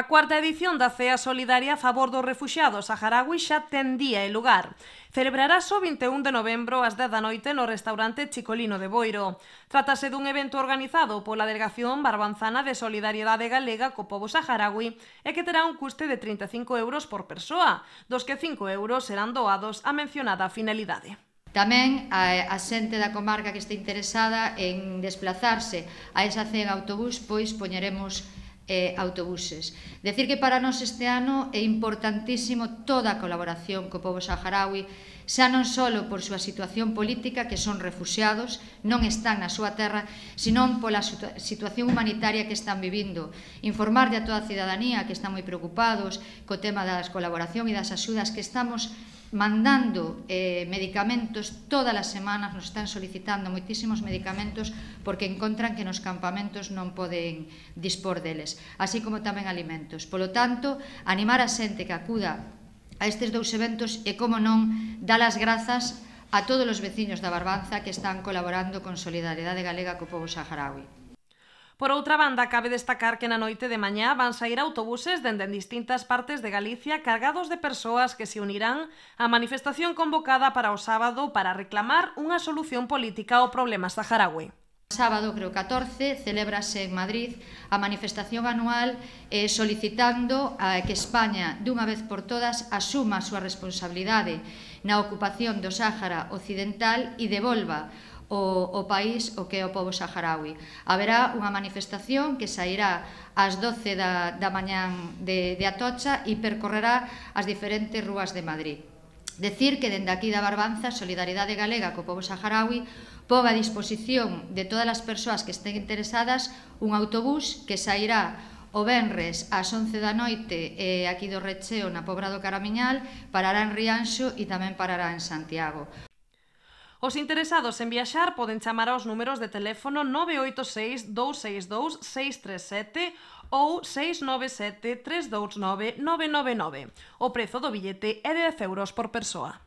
A cuarta edición da CEA Solidaria a favor dos refuxiados saharaui xa ten día e lugar. Celebrará o 21 de novembro ás 10 da noite no restaurante Chicolino de Boiro. Trátase dun evento organizado pola Delegación Barbanzana de Solidariedade Galega co povo saharaui e que terá un custe de 35 euros por persoa, dos que 5 euros serán doados á mencionada finalidade. Tamén a, xente da comarca que este interesada en desplazarse a esa en autobús, pois poñeremos eh, autobuses. Decir que para nós este ano é importantísimo toda a colaboración co povo saharaui, xa non só por súa situación política, que son refugiados, non están na súa terra, senón pola situación humanitaria que están vivindo. Informarlle a toda a cidadanía que están moi preocupados co tema da colaboración e das axudas que estamos mandando eh, medicamentos todas as semanas, nos están solicitando moitísimos medicamentos porque encontran que nos campamentos non poden dispor deles, así como tamén alimentos. Polo tanto, animar a xente que acuda a estes dous eventos e, como non, dar as grazas a todos os veciños da Barbanza que están colaborando con Solidariedade Galega co povo saharaui. Por outra banda, cabe destacar que na noite de mañá van sair autobuses dende en distintas partes de Galicia cargados de persoas que se unirán á manifestación convocada para o sábado para reclamar unha solución política ao problema saharaui. Sábado, creo 14, celebrase en Madrid a manifestación anual eh, solicitando eh, que España, dunha vez por todas, asuma a súa responsabilidade na ocupación do Sáhara Occidental e devolva o, o país o que é o povo saharaui. Haberá unha manifestación que sairá ás 12 da, da mañán de, de Atocha e percorrerá as diferentes rúas de Madrid. Decir que dende aquí da Barbanza, Solidariedade Galega co povo saharaui pon a disposición de todas as persoas que estén interesadas un autobús que sairá o Benres ás 11 da noite eh, aquí do Recheo na Pobra do Caramiñal, parará en Rianxo e tamén parará en Santiago. Os interesados en viaxar poden chamar aos números de teléfono 986-262-637 ou 697-329-999. O prezo do billete é de 10 euros por persoa.